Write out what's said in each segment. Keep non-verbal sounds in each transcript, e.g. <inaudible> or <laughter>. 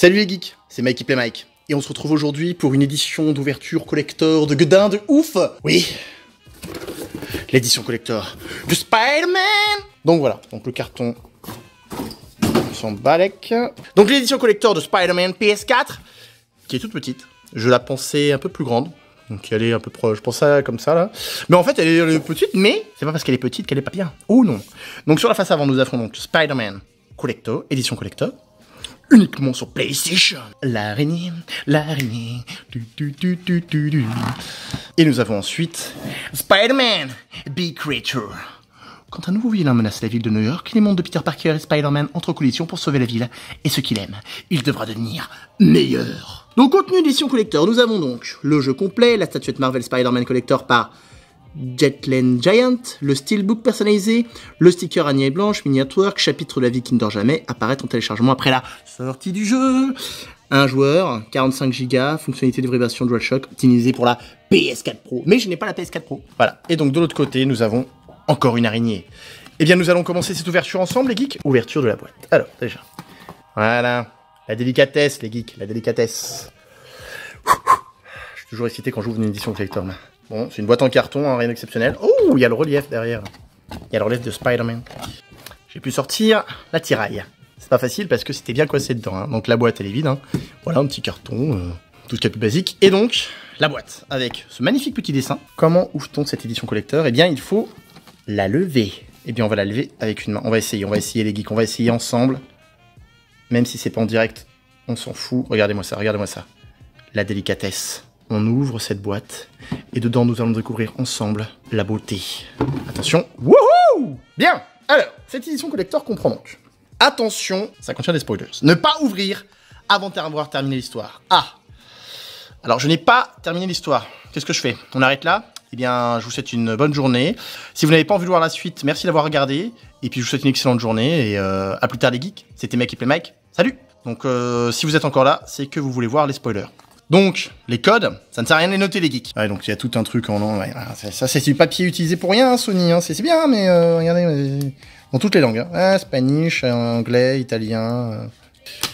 Salut les geeks, c'est Mike Play Mike. Et on se retrouve aujourd'hui pour une édition d'ouverture collector de Gudin, de ouf Oui L'édition collector de Spider-Man Donc voilà, donc le carton s'en balec Donc l'édition collector de Spider-Man PS4, qui est toute petite. Je la pensais un peu plus grande. Donc elle est un peu proche, je pense comme ça là. Mais en fait elle est, petite, mais c'est pas parce qu'elle est petite qu'elle est pas bien. Ou non. Donc sur la face avant nous avons donc Spider-Man Collector, édition collector uniquement sur PlayStation. L'araignée, l'araignée. Et nous avons ensuite Spider-Man, Big Creature. Quand un nouveau vilain menace la ville de New York, les mondes de Peter Parker et Spider-Man entrent en collision pour sauver la ville et ce qu'il aime. Il devra devenir meilleur. Donc, contenu d'édition collector, nous avons donc le jeu complet, la statuette Marvel Spider-Man Collector par Jetland Giant, le steelbook personnalisé, le sticker à et blanche, mini chapitre de la vie qui ne dort jamais, apparaître en téléchargement après la sortie du jeu. Un joueur, 45 Go, fonctionnalité de vibration DualShock optimisé pour la PS4 Pro. Mais je n'ai pas la PS4 Pro. Voilà. Et donc de l'autre côté, nous avons encore une araignée. Eh bien, nous allons commencer cette ouverture ensemble, les geeks. Ouverture de la boîte. Alors, déjà. Voilà. La délicatesse, les geeks, la délicatesse. Je suis toujours excité quand j'ouvre une édition collector. Bon, c'est une boîte en carton, hein, rien d'exceptionnel. Oh, il y a le relief derrière. Il y a le relief de Spider-Man. J'ai pu sortir la tiraille. C'est pas facile parce que c'était bien coincé dedans. Hein. Donc la boîte, elle est vide. Hein. Voilà, un petit carton, euh, tout ce qui est plus basique. Et donc, la boîte, avec ce magnifique petit dessin. Comment ouvre-t-on cette édition collector Eh bien, il faut la lever. Eh bien, on va la lever avec une main. On va essayer, on va essayer les geeks, on va essayer ensemble. Même si c'est pas en direct, on s'en fout. Regardez-moi ça, regardez-moi ça. La délicatesse on ouvre cette boîte et dedans nous allons découvrir ensemble la beauté. Attention, wouhou Bien Alors, cette édition collector comprend donc. Attention, ça contient des spoilers. Ne pas ouvrir avant d'avoir terminé l'histoire. Ah Alors, je n'ai pas terminé l'histoire. Qu'est-ce que je fais On arrête là eh bien, je vous souhaite une bonne journée. Si vous n'avez pas envie de voir la suite, merci d'avoir regardé. Et puis, je vous souhaite une excellente journée. Et euh, à plus tard, les geeks. C'était Mike et Play Mike. Salut! Donc, euh, si vous êtes encore là, c'est que vous voulez voir les spoilers. Donc, les codes, ça ne sert à rien de les noter, les geeks. Ouais, donc il y a tout un truc en... ça, c'est du papier utilisé pour rien, hein, Sony. Hein. C'est bien, mais euh, regardez, dans toutes les langues. Hein. Ah, Spanish, anglais, italien... Euh.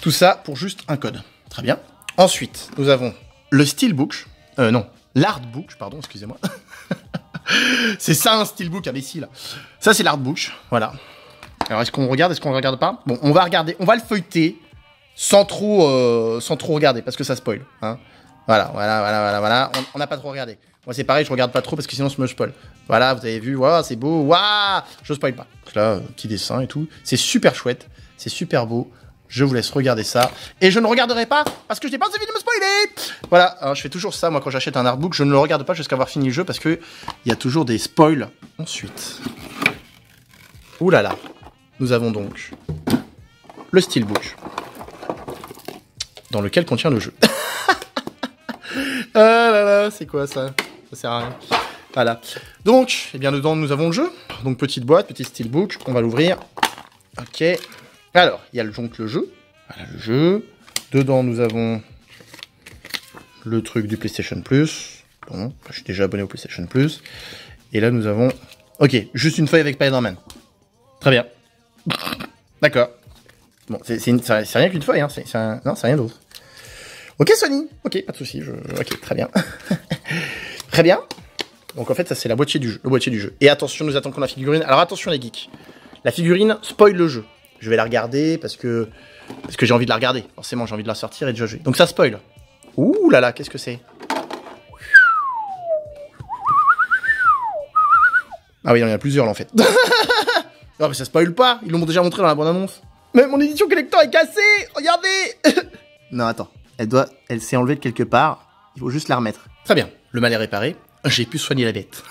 Tout ça pour juste un code. Très bien. Ensuite, nous avons le steelbook. Euh, non, l'artbook, pardon, excusez-moi. <laughs> c'est ça un steelbook, imbécile. Ça, c'est l'artbook, voilà. Alors, est-ce qu'on regarde, est-ce qu'on regarde pas Bon, on va regarder, on va le feuilleter sans trop, euh, sans trop regarder, parce que ça spoil. Hein. Voilà, voilà, voilà, voilà, voilà. On n'a pas trop regardé. Moi, c'est pareil, je regarde pas trop parce que sinon, ça me spoil. Voilà, vous avez vu, waouh, c'est beau, waouh, je spoil pas. Donc là, euh, petit dessin et tout. C'est super chouette, c'est super beau. Je vous laisse regarder ça. Et je ne regarderai pas parce que je n'ai pas envie de me spoiler. Voilà, hein, je fais toujours ça, moi, quand j'achète un artbook, je ne le regarde pas jusqu'à avoir fini le jeu parce il y a toujours des spoils ensuite. Ouh là là, nous avons donc le steelbook dans lequel contient le jeu. <laughs> ah là là, c'est quoi ça Ça sert à rien. Voilà. Donc, et eh bien dedans, nous avons le jeu. Donc, petite boîte, petit steelbook. On va l'ouvrir. Ok. Alors, il y a donc le jeu. Voilà le jeu. Dedans, nous avons le truc du PlayStation Plus. Bon, je suis déjà abonné au PlayStation Plus. Et là, nous avons... Ok, juste une feuille avec Spider-Man. Très bien. D'accord. Bon, c'est rien qu'une feuille, hein. c'est rien d'autre. Ok, Sony. Ok, pas de souci. Je... Ok, très bien. <laughs> très bien. Donc en fait, ça c'est la boîtier du jeu, le boîtier du jeu. Et attention, nous attendons la figurine. Alors attention les geeks. La figurine spoil le jeu. Je vais la regarder parce que parce que j'ai envie de la regarder. Forcément, j'ai envie de la sortir et de jouer. Donc ça spoil. Ouh là là, qu'est-ce que c'est Ah oui, il y en a plusieurs là en fait. <laughs> non mais ça spoil pas, ils l'ont déjà montré dans la bande annonce. Mais mon édition collector est cassée, regardez <laughs> Non attends. Elle doit, elle s'est enlevée de quelque part. Il faut juste la remettre. Très bien. Le mal est réparé. J'ai pu soigner la bête.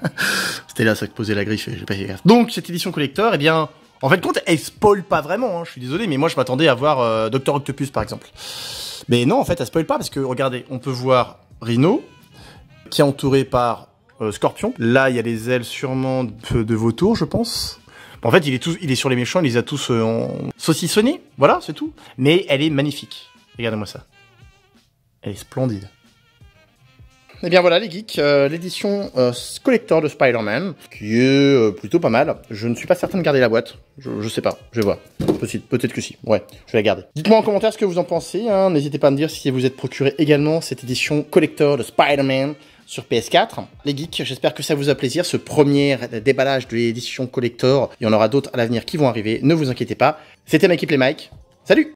<laughs> C'était là ça que posait la griffe. J'ai pas fait gaffe. Donc cette édition collector, eh bien, en fait, de compte, elle spoil pas vraiment. Hein, je suis désolé, mais moi je m'attendais à voir euh, Octopus par exemple. Mais non, en fait, elle spoil pas parce que regardez, on peut voir Rhino qui est entouré par euh, Scorpion. Là, il y a les ailes sûrement de, de vautour, je pense. En fait, il est, tout, il est sur les méchants, il les a tous euh, saucissonnés. Voilà, c'est tout. Mais elle est magnifique. Regardez-moi ça. Elle est splendide. Et eh bien voilà les geeks, euh, l'édition euh, collector de Spider-Man, qui est euh, plutôt pas mal. Je ne suis pas certain de garder la boîte, je, ne sais pas, je vais voir. Peut-être que si, ouais, je vais la garder. Dites-moi en commentaire ce que vous en pensez, hein. n'hésitez pas à me dire si vous êtes procuré également cette édition collector de Spider-Man sur PS4. Les geeks, j'espère que ça vous a plaisir, ce premier déballage de l'édition collector. Il y en aura d'autres à l'avenir qui vont arriver, ne vous inquiétez pas. C'était Mike et Mike, salut